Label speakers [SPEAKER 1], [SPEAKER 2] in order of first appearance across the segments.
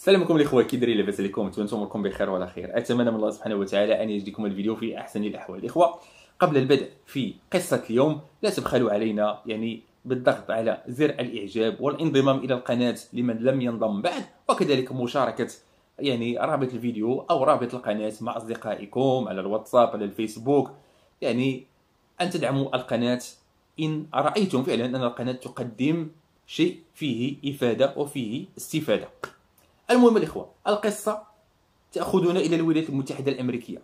[SPEAKER 1] السلام عليكم الاخوه كي دايرين لاباس عليكم نتمنى اموركم بخير وعلى خير اتمنى من الله سبحانه وتعالى ان يجدكم الفيديو في احسن الاحوال الاخوه قبل البدء في قصه اليوم لا تبخلوا علينا يعني بالضغط على زر الاعجاب والانضمام الى القناه لمن لم ينضم بعد وكذلك مشاركه يعني رابط الفيديو او رابط القناه مع اصدقائكم على الواتساب على الفيسبوك يعني ان تدعموا القناه ان رايتم فعلا ان القناه تقدم شيء فيه افاده وفيه استفاده المهم الاخوه القصه تاخذنا الى الولايات المتحده الامريكيه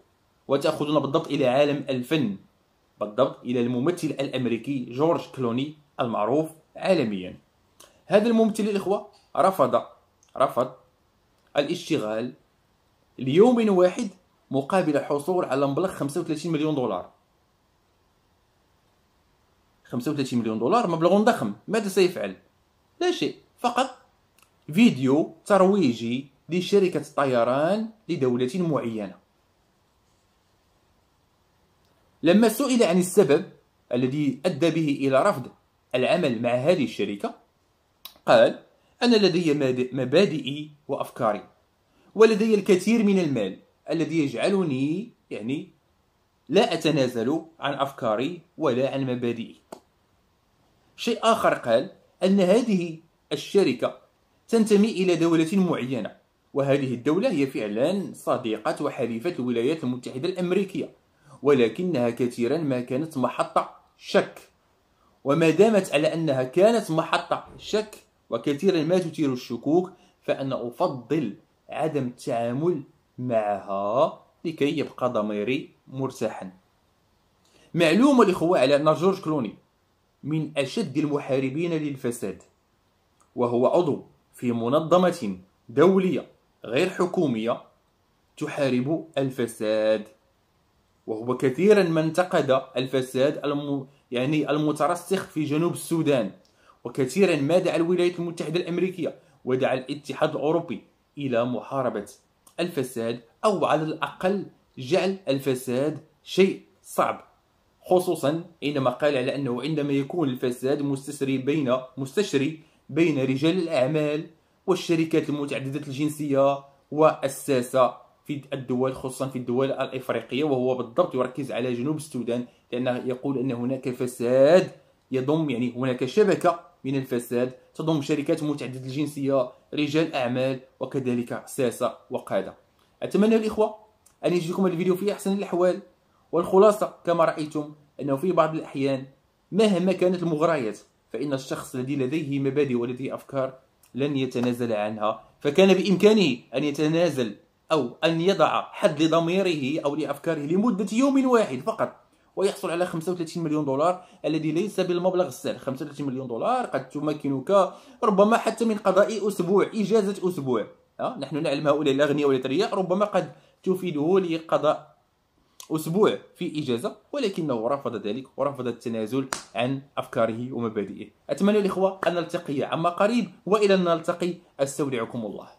[SPEAKER 1] وتاخذنا بالضبط الى عالم الفن بالضبط الى الممثل الامريكي جورج كلوني المعروف عالميا هذا الممثل الاخوه رفض رفض الاشتغال ليوم واحد مقابل الحصول على مبلغ 35 مليون دولار 35 مليون دولار مبلغ ضخم ماذا سيفعل لا شيء فقط فيديو ترويجي لشركة طيران لدولة معينة لما سئل عن السبب الذي أدى به إلى رفض العمل مع هذه الشركة قال أنا لدي مبادئي وأفكاري ولدي الكثير من المال الذي يجعلني يعني لا أتنازل عن أفكاري ولا عن مبادئي شيء آخر قال أن هذه الشركة تنتمي إلى دولة معينة وهذه الدولة هي فعلا صديقة وحليفة الولايات المتحدة الأمريكية ولكنها كثيرا ما كانت محطة شك وما دامت على أنها كانت محطة شك وكثيرا ما تثير الشكوك فأنا أفضل عدم التعامل معها لكي يبقى ضميري مرتاحا معلومة الإخوة على أن جورج كلوني من أشد المحاربين للفساد وهو عضو في منظمة دولية غير حكومية تحارب الفساد وهو كثيرا ما انتقد الفساد الم... يعني المترسخ في جنوب السودان وكثيرا ما دعا الولايات المتحدة الأمريكية ودعا الاتحاد الأوروبي إلى محاربة الفساد أو على الأقل جعل الفساد شيء صعب خصوصا عندما قال على أنه عندما يكون الفساد مستسري بين مستشري بين رجال الأعمال والشركات المتعددة الجنسية والساسة في الدول خصوصا في الدول الإفريقية وهو بالضبط يركز على جنوب السودان لأنه يقول أن هناك فساد يضم يعني هناك شبكة من الفساد تضم شركات متعددة الجنسية رجال أعمال وكذلك ساسة وقادة أتمنى الإخوة أن يجدكم الفيديو في أحسن الأحوال والخلاصة كما رأيتم أنه في بعض الأحيان مهما كانت المغريات فإن الشخص الذي لديه مبادئ ولديه أفكار لن يتنازل عنها فكان بإمكانه أن يتنازل أو أن يضع حد لضميره أو لأفكاره لمدة يوم واحد فقط ويحصل على 35 مليون دولار الذي ليس بالمبلغ السهل 35 مليون دولار قد تمكنك ربما حتى من قضاء أسبوع إجازة أسبوع أه؟ نحن نعلم هؤلاء الأغنياء والأثرياء ربما قد تفيده لقضاء أسبوع في إجازة ولكنه رفض ذلك ورفض التنازل عن أفكاره ومبادئه أتمنى الإخوة أن نلتقي عما قريب وإلى أن نلتقي أستودعكم الله